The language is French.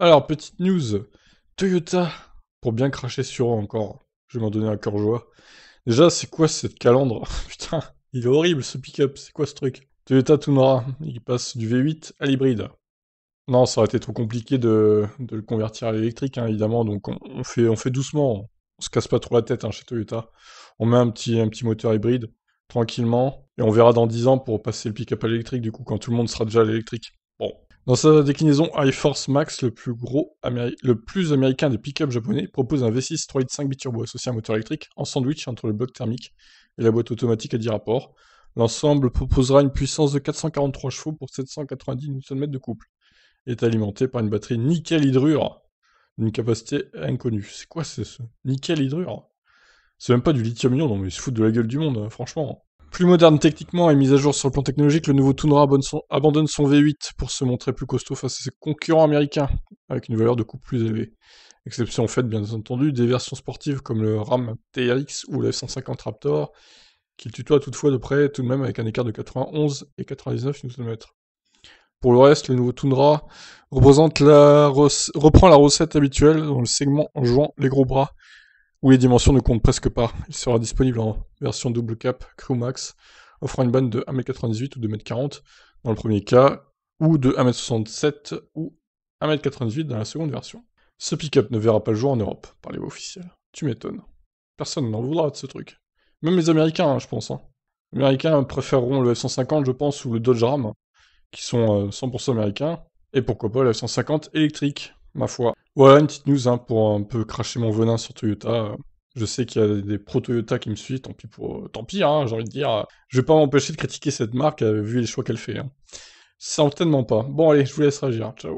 Alors, petite news. Toyota, pour bien cracher sur eux encore, je vais m'en donner un cœur joie. Déjà, c'est quoi cette calandre Putain, il est horrible ce pick-up, c'est quoi ce truc Toyota Tundra, il passe du V8 à l'hybride. Non, ça aurait été trop compliqué de, de le convertir à l'électrique, hein, évidemment, donc on, fait, on fait doucement, on se casse pas trop la tête hein, chez Toyota. On met un petit, un petit moteur hybride, tranquillement, et on verra dans 10 ans pour passer le pick-up à l'électrique, du coup, quand tout le monde sera déjà à l'électrique. Bon, dans sa déclinaison iForce force Max, le plus gros, le plus américain des pick-up japonais, propose un V6 3.5 biturbo associé à un moteur électrique en sandwich entre le bloc thermique et la boîte automatique à 10 rapports. L'ensemble proposera une puissance de 443 chevaux pour 790 Nm de couple Il est alimenté par une batterie nickel hydrure d'une capacité inconnue. C'est quoi ce, nickel hydrure C'est même pas du lithium-ion, non mais ils se foutent de la gueule du monde, hein, franchement. Plus moderne techniquement et mise à jour sur le plan technologique, le nouveau Tundra abandonne son V8 pour se montrer plus costaud face à ses concurrents américains, avec une valeur de coût plus élevée. Exception en fait, bien entendu, des versions sportives comme le RAM TRX ou le F-150 Raptor, qu'il tutoie toutefois de près, tout de même avec un écart de 91 et 99 Nm. Pour le reste, le nouveau Tundra reprend la recette habituelle dans le segment en jouant les gros bras où les dimensions ne comptent presque pas. Il sera disponible en version double cap Crew Max, offrant une bande de 1m98 ou 2m40 dans le premier cas, ou de 1m67 ou 1m98 dans la seconde version. Ce pick-up ne verra pas le jour en Europe, par vous officiel. Tu m'étonnes. Personne n'en voudra de ce truc. Même les Américains, hein, je pense. Hein. Les Américains préféreront le F-150, je pense, ou le Dodge Ram, qui sont 100% euh, américains, et pourquoi pas le F-150 électrique, ma foi. Ouais, une petite news hein, pour un peu cracher mon venin sur Toyota. Je sais qu'il y a des pro-Toyota qui me suivent, tant pis pour... Tant pis, hein, j'ai envie de dire. Je vais pas m'empêcher de critiquer cette marque euh, vu les choix qu'elle fait. Hein. Certainement pas. Bon allez, je vous laisse réagir. Ciao.